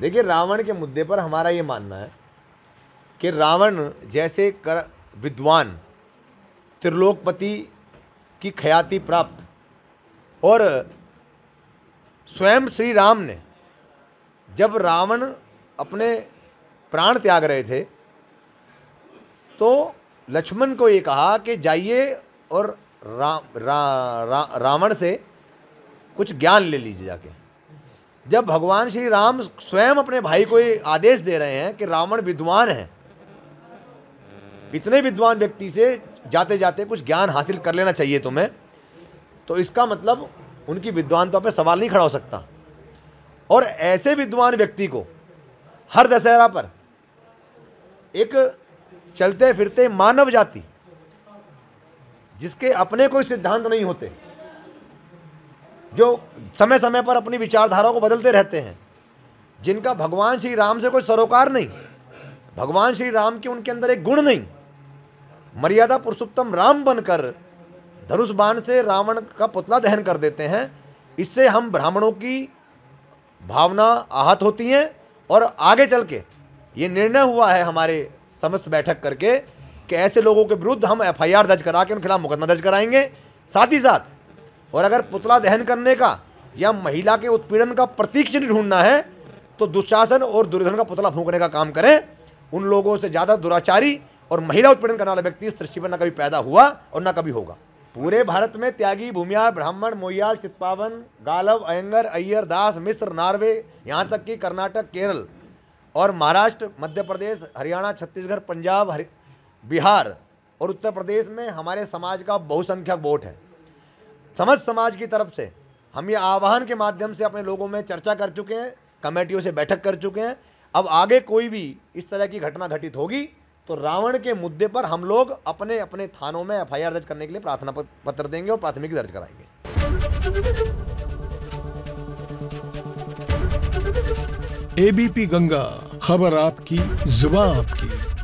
देखिए रावण के मुद्दे पर हमारा ये मानना है कि रावण जैसे कर विद्वान त्रिलोकपति की ख्याति प्राप्त और स्वयं श्री राम ने जब रावण अपने प्राण त्याग रहे थे तो लक्ष्मण को ये कहा कि जाइए और रा, रा, रा, रावण से कुछ ज्ञान ले लीजिए जाके जब भगवान श्री राम स्वयं अपने भाई को ये आदेश दे रहे हैं कि रावण विद्वान है इतने विद्वान व्यक्ति से जाते जाते कुछ ज्ञान हासिल कर लेना चाहिए तुम्हें तो इसका मतलब उनकी विद्वानता पर सवाल नहीं खड़ा हो सकता और ऐसे विद्वान व्यक्ति को हर दशहरा पर एक चलते फिरते मानव जाति जिसके अपने कोई सिद्धांत नहीं होते जो समय समय पर अपनी विचारधारा को बदलते रहते हैं जिनका भगवान श्री राम से कोई सरोकार नहीं भगवान श्री राम के उनके अंदर एक गुण नहीं मर्यादा पुरुषोत्तम राम बनकर धनुष बाण से रावण का पुतला दहन कर देते हैं इससे हम ब्राह्मणों की भावना आहत होती हैं और आगे चल के ये निर्णय हुआ है हमारे समस्त बैठक करके कि ऐसे लोगों के विरुद्ध हम एफआईआर दर्ज करा के उनके खिलाफ मुकदमा दर्ज कराएंगे साथ ही साथ और अगर पुतला दहन करने का या महिला के उत्पीड़न का प्रतीक चिन्ह ढूंढना है तो दुशासन और दुर्योधन का पुतला फूकने का काम करें उन लोगों से ज़्यादा दुराचारी और महिला उत्पीड़न करने वाला व्यक्ति इस सृष्टि पर ना कभी पैदा हुआ और ना कभी होगा पूरे भारत में त्यागी भूमियार ब्राह्मण मोयाल चित्पावन गालव अयंगर अय्यर दास मिस्र नार्वे यहाँ तक कि कर्नाटक केरल और महाराष्ट्र मध्य प्रदेश हरियाणा छत्तीसगढ़ पंजाब हरि बिहार और उत्तर प्रदेश में हमारे समाज का बहुसंख्यक वोट है समझ समाज की तरफ से हम ये आह्वान के माध्यम से अपने लोगों में चर्चा कर चुके हैं कमेटियों से बैठक कर चुके हैं अब आगे कोई भी इस तरह की घटना घटित होगी तो रावण के मुद्दे पर हम लोग अपने अपने थानों में एफ दर्ज करने के लिए प्रार्थना पत्र देंगे और प्राथमिकी दर्ज कराएंगे एबीपी गंगा खबर आपकी जुबा आपकी